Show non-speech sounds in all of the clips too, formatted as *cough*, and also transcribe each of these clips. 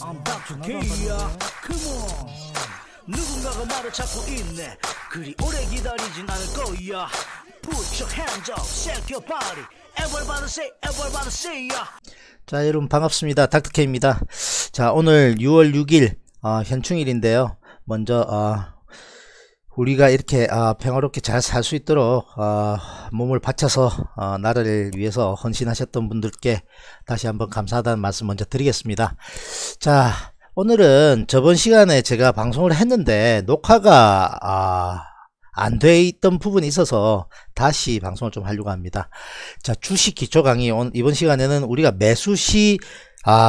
I'm back to K야 Come on 누군가가 나를 찾고 있네 그리 오래 기다리진 않을 거야 Put your hands up, shake your body Everybody say, everybody say ya 자 여러분 반갑습니다 닥터케입니다 자 오늘 6월 6일 어, 현충일인데요 먼저 어, 우리가 이렇게 아, 평화롭게 잘 살 수 있도록 아, 몸을 바쳐서 아, 나라를 위해서 헌신하셨던 분들께 다시 한번 감사하다는 말씀 먼저 드리겠습니다. 자 오늘은 저번 시간에 제가 방송을 했는데 녹화가 안 돼 있던 부분이 있어서 다시 방송을 좀 하려고 합니다. 자 주식 기초 강의 이번 시간에는 우리가 매수 시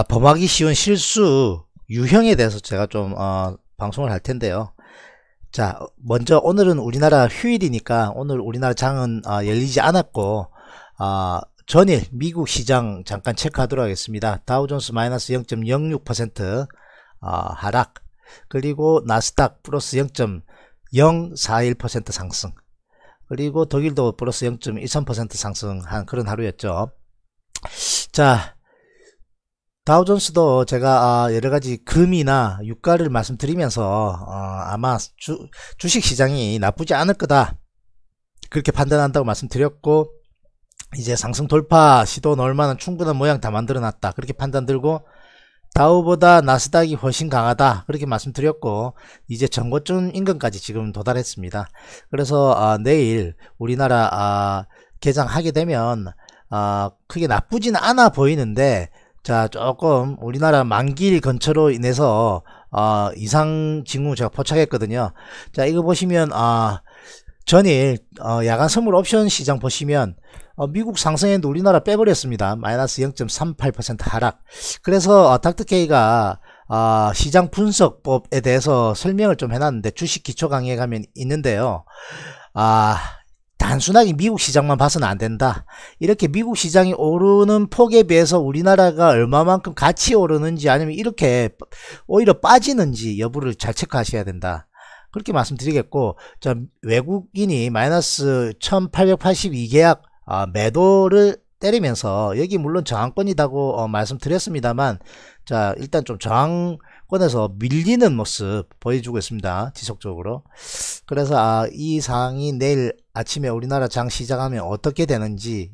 범하기 쉬운 실수 유형에 대해서 제가 좀 어, 방송을 할 텐데요. 자 먼저 오늘은 우리나라 휴일이니까 오늘 우리나라 장은 어, 열리지 않았고 어, 전일 미국 시장 잠깐 체크하도록 하겠습니다. 다우존스 마이너스 0.06% 어, 아, 하락 그리고 나스닥 플러스 0.041% 상승 그리고 독일도 플러스 0.23% 상승한 그런 하루였죠. 자 다우존스도 제가 아, 여러 가지 금이나 유가를 말씀드리면서 어, 아마 주, 주식 시장이 나쁘지 않을 거다 그렇게 판단한다고 말씀드렸고 이제 상승 돌파 시도는 얼마나 충분한 모양 다 만들어 놨다 그렇게 판단 들고 다우보다 나스닥이 훨씬 강하다 그렇게 말씀드렸고 이제 전고점 인근까지 지금 도달했습니다 그래서 아, 내일 우리나라 아, 개장하게 되면 크게 나쁘진 않아 보이는데 자 조금 우리나라 만길 근처로 인해서 어, 이상 징후 제가 포착했거든요 자 이거 보시면 아 어, 전일 어, 야간 선물 옵션 시장 보시면 어, 미국 상승에도 우리나라 빼버렸습니다 마이너스 0.38% 하락 그래서 어, 닥터케이가 어, 시장 분석법에 대해서 설명을 좀 해놨는데 주식 기초 강의에 가면 있는데요 아 단순하게 미국 시장만 봐서는 안 된다. 이렇게 미국 시장이 오르는 폭에 비해서 우리나라가 얼마만큼 같이 오르는지 아니면 이렇게 오히려 빠지는지 여부를 잘 체크하셔야 된다. 그렇게 말씀드리겠고 자, 외국인이 마이너스 1882계약 아, 매도를 때리면서 여기 물론 저항권이라고 어, 말씀드렸습니다만 자 일단 좀 저항 꺼내서 밀리는 모습 보여주고 있습니다. 지속적으로. 그래서 아, 이 상황이 내일 아침에 우리나라 장 시작하면 어떻게 되는지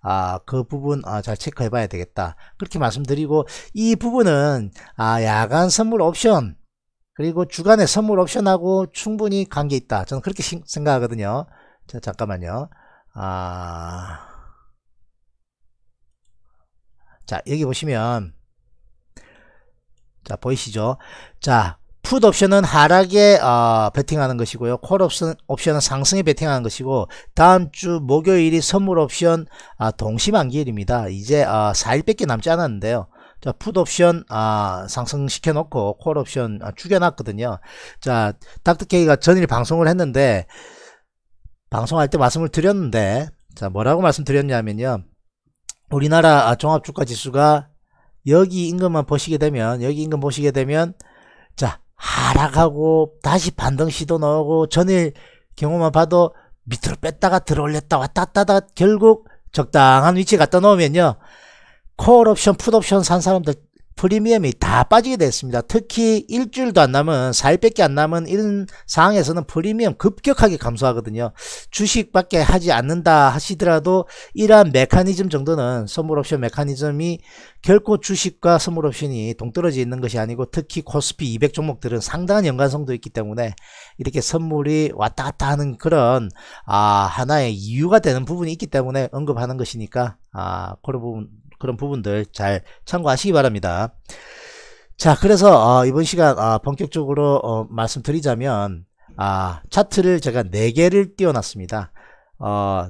아, 그 부분 아, 잘 체크해 봐야 되겠다. 그렇게 말씀드리고 이 부분은 아, 야간 선물 옵션 그리고 주간에 선물 옵션하고 충분히 관계 있다. 저는 그렇게 시, 생각하거든요. 자, 잠깐만요. 아. 자, 여기 보시면 자 보이시죠 자풋 옵션은 하락에 어, 베팅하는 것이고요 콜 옵션, 옵션은 상승에 베팅하는 것이고 다음 주 목요일이 선물 옵션 아, 동시 만기일입니다 이제 아, 4일밖에 남지 않았는데요 자, 풋옵션 아, 상승시켜 놓고 콜옵션 아, 죽여놨거든요. 자, 닥터케이가 전일 방송을 했는데 방송할 때 말씀을 드렸는데 자, 뭐라고 말씀드렸냐면요. 우리나라 아, 종합주가지수가 여기 임금만 보시게 되면 여기 임금 보시게 되면 자 하락하고 다시 반등 시도 나오고 전일 경우만 봐도 밑으로 뺐다가 들어올렸다 왔다 갔다 결국 적당한 위치 갖다 놓으면요 콜옵션 풋옵션 산 사람들 프리미엄이 다 빠지게 됐습니다. 특히 일주일도 안 남은 4일밖에 안 남은 이런 상황에서는 프리미엄 급격하게 감소하거든요. 주식밖에 하지 않는다 하시더라도 이러한 메커니즘 정도는 선물옵션 메커니즘이 결코 주식과 선물옵션이 동떨어져 있는 것이 아니고 특히 코스피 200 종목들은 상당한 연관성도 있기 때문에 이렇게 선물이 왔다 갔다 하는 그런 아 하나의 이유가 되는 부분이 있기 때문에 언급하는 것이니까 아 그런 부분 그런 부분들 잘 참고하시기 바랍니다. 자 그래서 어, 이번 시간 어, 본격적으로 어, 말씀드리자면 아, 차트를 제가 4개를 띄워놨습니다. 어,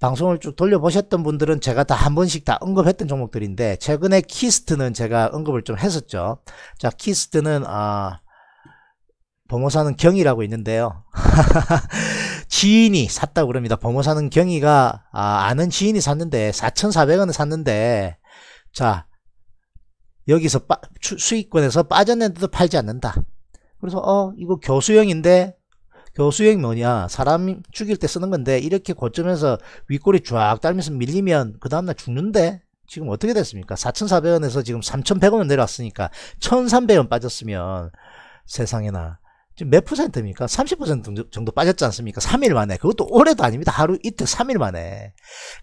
방송을 쭉 돌려보셨던 분들은 제가 다 한 번씩 다 언급했던 종목들인데 최근에 키스트는 제가 언급을 좀 했었죠. 자 키스트는 아, 범호사는 경이라고 있는데요. *laughs* 지인이 샀다고 그럽니다. 범어 사는 경위가 아, 아는 지인이 샀는데 4,400원에 샀는데 자 여기서 빠, 수익권에서 빠졌는데도 팔지 않는다. 그래서 어 이거 교수형인데 교수형 이 뭐냐 사람 죽일 때 쓰는 건데 이렇게 고점에서 윗골이 쫙 달면서 밀리면 그 다음날 죽는데 지금 어떻게 됐습니까? 4,400원에서 지금 3 1 0 0원으 내려왔으니까 1,300원 빠졌으면 세상에나 지금 몇 퍼센트입니까? 30% 정도 빠졌지 않습니까? 3일 만에. 그것도 올해도 아닙니다. 하루 이틀 3일 만에.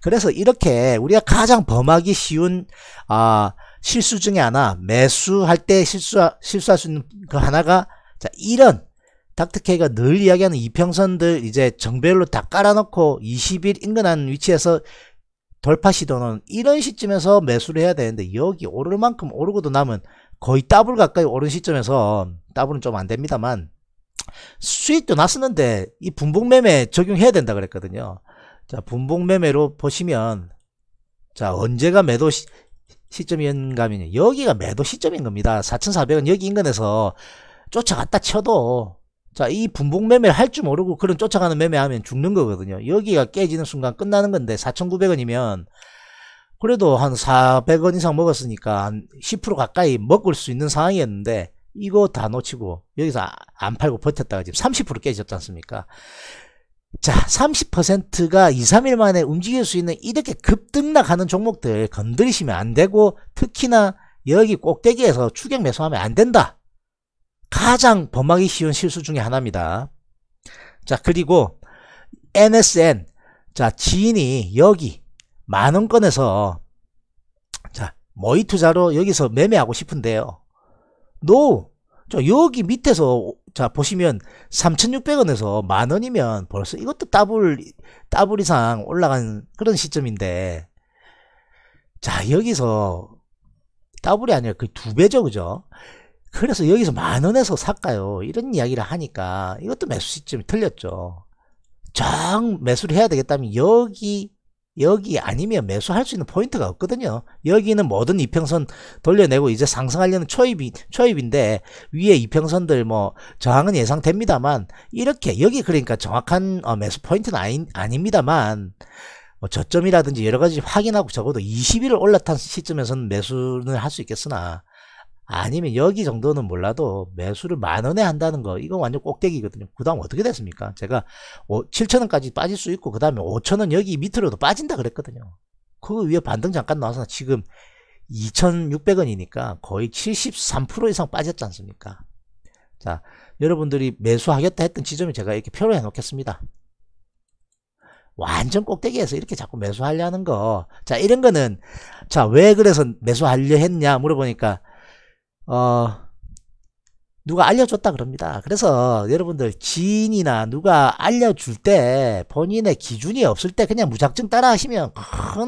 그래서 이렇게 우리가 가장 범하기 쉬운 아 실수 중에 하나, 매수할 때 실수 실수할 수 있는 그 하나가 자, 이런 닥터케이가 늘 이야기하는 이평선들 이제 정배로다 깔아놓고 20일 인근한 위치에서 돌파 시도는 이런 시점에서 매수를 해야 되는데 여기 오를 만큼 오르고도 남은 거의 더블 가까이 오른 시점에서 더블은 좀 안됩니다만 수익도 났었는데 이 분봉매매 적용해야 된다 그랬거든요. 자 분봉매매로 보시면 자 언제가 매도 시, 점이었가면요 여기가 매도 시점인 겁니다. 4,400원 여기 인근에서 쫓아갔다 쳐도 자 이 분봉매매를 할 줄 모르고 그런 쫓아가는 매매하면 죽는 거거든요. 여기가 깨지는 순간 끝나는 건데 4,900원이면 그래도 한 400원 이상 먹었으니까 한 10% 가까이 먹을 수 있는 상황이었는데 이거 다 놓치고 여기서 안 팔고 버텼다가 지금 30% 깨졌지 않습니까? 자 30%가 2, 3일 만에 움직일 수 있는 이렇게 급등락하는 종목들 건드리시면 안 되고 특히나 여기 꼭대기에서 추격 매수하면 안 된다. 가장 범하기 쉬운 실수 중에 하나입니다. 자 그리고 NSN 자 지인이 여기 만원권에서 자 모의 투자로 여기서 매매하고 싶은데요. n 저 여기 밑에서 자 보시면 3,600원에서 만 원이면 벌써 이것도 더블 더블 이상 올라간 그런 시점인데 자 여기서 더블이 아니라 그 두 배죠 그죠? 그래서 여기서 만 원에서 살까요? 이런 이야기를 하니까 이것도 매수 시점이 틀렸죠. 정 매수를 해야 되겠다면 여기 여기 아니면 매수할 수 있는 포인트가 없거든요. 여기는 모든 이평선 돌려내고 이제 상승하려는 초입이, 초입인데 위에 이평선들 뭐 저항은 예상됩니다만 이렇게 여기 그러니까 정확한 어, 매수 포인트는 아니, 아닙니다만 뭐 저점이라든지 여러 가지 확인하고 적어도 20일 을 올라탄 시점에서는 매수를 할수 있겠으나 아니면 여기 정도는 몰라도 매수를 만원에 한다는 거 이건 완전 꼭대기거든요 그 다음 어떻게 됐습니까 제가 7천원까지 빠질 수 있고 그 다음에 5천원 여기 밑으로도 빠진다 그랬거든요 그 위에 반등 잠깐 나와서 지금 2,600원이니까 거의 73% 이상 빠졌지 않습니까 자 여러분들이 매수하겠다 했던 지점이 제가 이렇게 표로 해 놓겠습니다 완전 꼭대기에서 이렇게 자꾸 매수하려는 거. 자, 이런 거는, 자, 왜 그래서 매수하려 했냐 물어보니까, 어, 누가 알려줬다 그럽니다. 그래서 여러분들 지인이나 누가 알려줄 때 본인의 기준이 없을 때 그냥 무작정 따라 하시면 큰,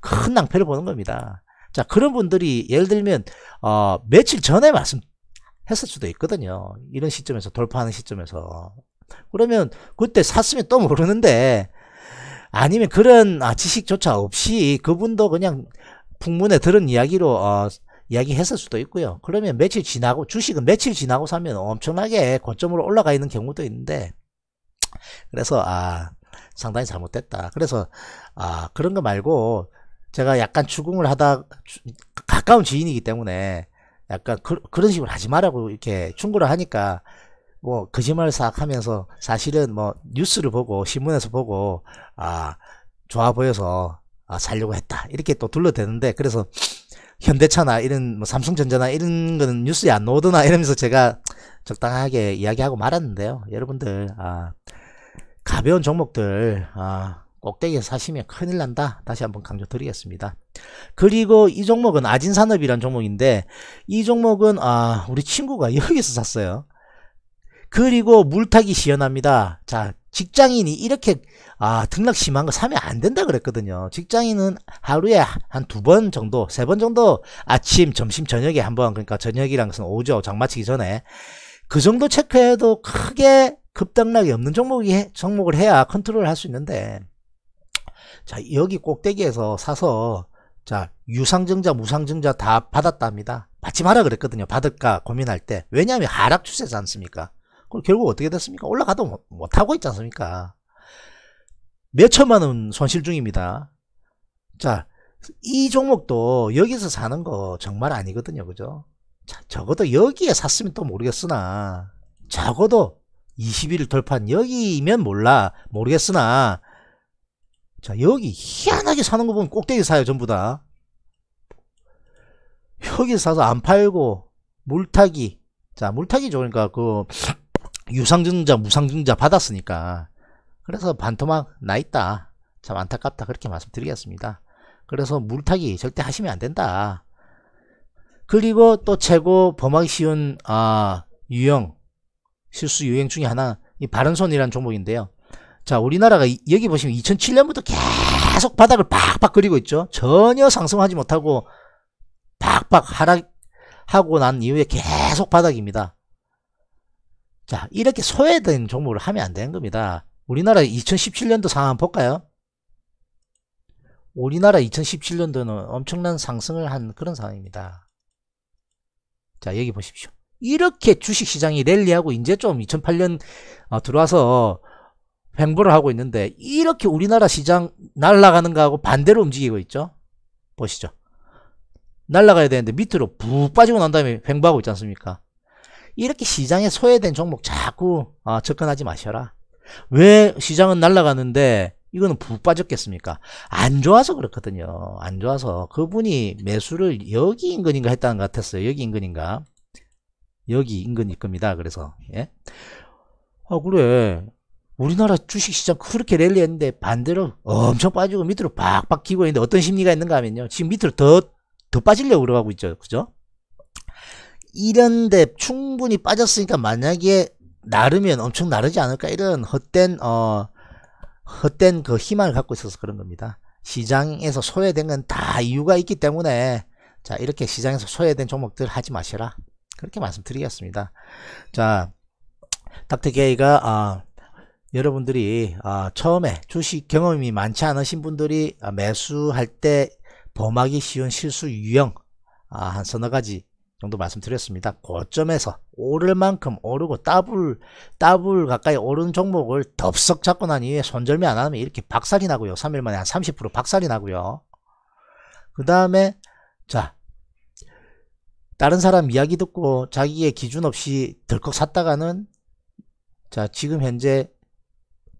큰 낭패를 보는 겁니다. 자, 그런 분들이 예를 들면, 어, 며칠 전에 말씀했을 수도 있거든요. 이런 시점에서, 돌파하는 시점에서. 그러면 그때 샀으면 또 모르는데, 아니면 그런 아, 지식조차 없이 그분도 그냥 풍문에 들은 이야기로 어, 이야기했을 수도 있고요. 그러면 며칠 지나고 주식은 며칠 지나고 사면 엄청나게 고점으로 올라가 있는 경우도 있는데 그래서 아 상당히 잘못됐다. 그래서 아 그런 거 말고 제가 약간 추궁을 하다 주, 가까운 지인이기 때문에 약간 그, 런 식으로 하지 말라고 이렇게 충고를 하니까 뭐 거짓말을 싹 하면서 사실은 뭐 뉴스를 보고 신문에서 보고 아 좋아 보여서 아 살려고 했다 이렇게 또 둘러대는데 그래서 현대차나 이런 뭐 삼성전자나 이런 거는 뉴스에 안 나오더나 이러면서 제가 적당하게 이야기하고 말았는데요. 여러분들 아, 가벼운 종목들 아, 꼭대기에 사시면 큰일 난다. 다시 한번 강조드리겠습니다. 그리고 이 종목은 아진산업이란 종목인데 이 종목은 아 우리 친구가 *laughs* 여기서 샀어요. 그리고 물타기 시연합니다. 자 직장인이 이렇게 아, 등락 심한 거 사면 안 된다 그랬거든요. 직장인은 하루에 한 두 번 정도, 세 번 정도 아침, 점심, 저녁에 한 번, 그러니까 저녁이랑 것은 오죠. 장마치기 전에. 그 정도 체크해도 크게 급등락이 없는 종목이, 해, 종목을 해야 컨트롤 할수 있는데, 자, 여기 꼭대기에서 사서, 자, 유상증자, 무상증자 다 받았답니다. 받지 마라 그랬거든요. 받을까 고민할 때. 왜냐하면 하락 추세지 않습니까? 그럼 결국 어떻게 됐습니까? 올라가도 못하고 있지 않습니까? 몇 천만 원 손실 중입니다. 자, 이 종목도 여기서 사는 거 정말 아니거든요. 그죠? 자, 적어도 여기에 샀으면 또 모르겠으나, 적어도 20일 돌파한 여기면 몰라, 모르겠으나, 자, 여기 희한하게 사는 거 보면 꼭대기 사요, 전부 다. 여기 사서 안 팔고, 물타기. 자, 물타기좋으니까 그, 유상증자 무상증자 받았으니까 그래서 반토막 나 있다 참 안타깝다 그렇게 말씀드리겠습니다 그래서 물타기 절대 하시면 안 된다 그리고 또 최고 범하기 쉬운 아 유형 실수 유형 중에 하나 이 바른손이라는 종목인데요 자 우리나라가 여기 보시면 2007년부터 계속 바닥을 팍팍 그리고 있죠 전혀 상승하지 못하고 팍팍 하락하고 난 이후에 계속 바닥입니다 자 이렇게 소외된 종목을 하면 안 되는 겁니다. 우리나라 2017년도 상황 볼까요? 우리나라 2017년도는 엄청난 상승을 한 그런 상황입니다. 자 여기 보십시오. 이렇게 주식시장이 랠리하고 이제 좀 2008년 어, 들어와서 횡보를 하고 있는데 이렇게 우리나라 시장 날라가는 거하고 반대로 움직이고 있죠. 보시죠. 날라가야 되는데 밑으로 부 빠지고 난 다음에 횡보하고 있지 않습니까? 이렇게 시장에 소외된 종목 자꾸 아, 접근하지 마셔라. 왜 시장은 날라가는데 이거는 부 빠졌겠습니까? 안 좋아서 그렇거든요. 안 좋아서 그분이 매수를 여기 인근인가 했다는 것 같았어요. 여기 인근인가? 여기 인근일 겁니다. 그래서 예? 아 그래 우리나라 주식시장 그렇게 랠리했는데 반대로 엄청 빠지고 밑으로 박박 기고 있는데 어떤 심리가 있는가 하면요. 지금 밑으로 더 더 빠질려고 그러고 있죠. 그죠? 이런데 충분히 빠졌으니까 만약에 나르면 엄청 나르지 않을까 이런 헛된 어 헛된 그 희망을 갖고 있어서 그런 겁니다. 시장에서 소외된 건 다 이유가 있기 때문에 자 이렇게 시장에서 소외된 종목들 하지 마시라 그렇게 말씀드리겠습니다. 자 닥터 게이가 아, 여러분들이 아, 처음에 주식 경험이 많지 않으신 분들이 아, 매수할 때 범하기 쉬운 실수 유형 아, 한 서너 가지 정도 말씀드렸습니다. 고점에서 오를 만큼 오르고 따블따블 가까이 오른 종목을 덥석 잡고 난 이후에 손절미 안 하면 이렇게 박살이 나고요. 3일 만에 한 30% 박살이 나고요. 그 다음에 자 다른 사람 이야기 듣고 자기의 기준 없이 덜컥 샀다가는 자 지금 현재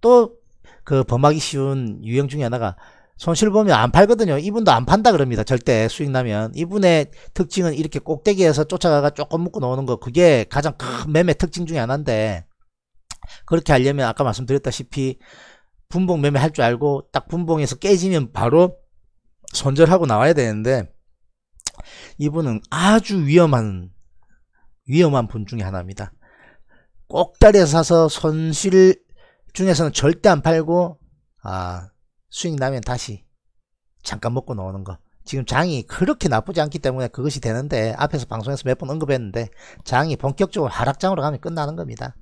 또 그 범하기 쉬운 유형 중에 하나가 손실 보면 안 팔거든요. 이분도 안 판다 그럽니다. 절대 수익 나면. 이분의 특징은 이렇게 꼭대기에서 쫓아가가 조금 묶고 나오는 거. 그게 가장 큰 매매 특징 중에 하나인데 그렇게 하려면 아까 말씀드렸다시피 분봉 매매 할 줄 알고 딱 분봉에서 깨지면 바로 손절하고 나와야 되는데 이분은 아주 위험한 위험한 분 중에 하나입니다. 꼭다리에 사서 손실 중에서는 절대 안 팔고 아 수익 나면 다시 잠깐 먹고 나오는 거. 지금 장이 그렇게 나쁘지 않기 때문에 그것이 되는데 앞에서 방송에서 몇 번 언급했는데 장이 본격적으로 하락장으로 가면 끝나는 겁니다.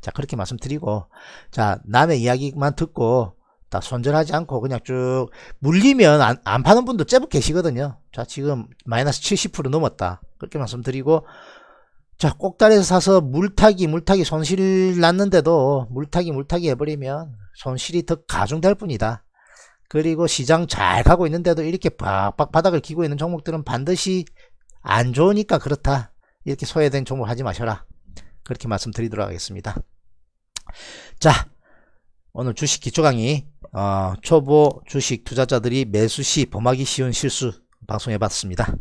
자 그렇게 말씀드리고 자 남의 이야기만 듣고 다 손절하지 않고 그냥 쭉 물리면 안, 안 파는 분도 제법 계시거든요. 자 지금 마이너스 70% 넘었다 그렇게 말씀드리고 자 꼭다리에서 사서 물타기 물타기 손실 났는데도 물타기 물타기 해버리면 손실이 더 가중될 뿐이다. 그리고 시장 잘 가고 있는데도 이렇게 박박 바닥을 기고 있는 종목들은 반드시 안 좋으니까 그렇다. 이렇게 소외된 종목 하지 마셔라. 그렇게 말씀드리도록 하겠습니다. 자, 오늘 주식 기초 강의 어, 초보 주식 투자자들이 매수 시 범하기 쉬운 실수 방송해봤습니다.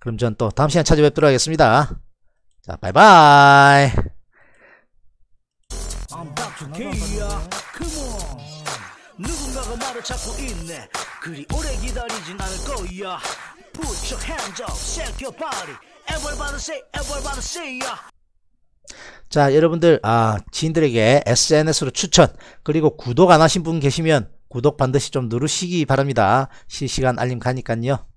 그럼 전 또 다음 시간 에 찾아뵙도록 하겠습니다. 자, 바이바이. 누군가가 말을 찾고 있네 그리 오래 기다리진 않을 거야 Put your hands up, shake your body Everybody say, everybody say ya 자 여러분들 아 지인들에게 SNS로 추천 그리고 구독 안 하신 분 계시면 구독 반드시 좀 누르시기 바랍니다 실시간 알림 가니깐요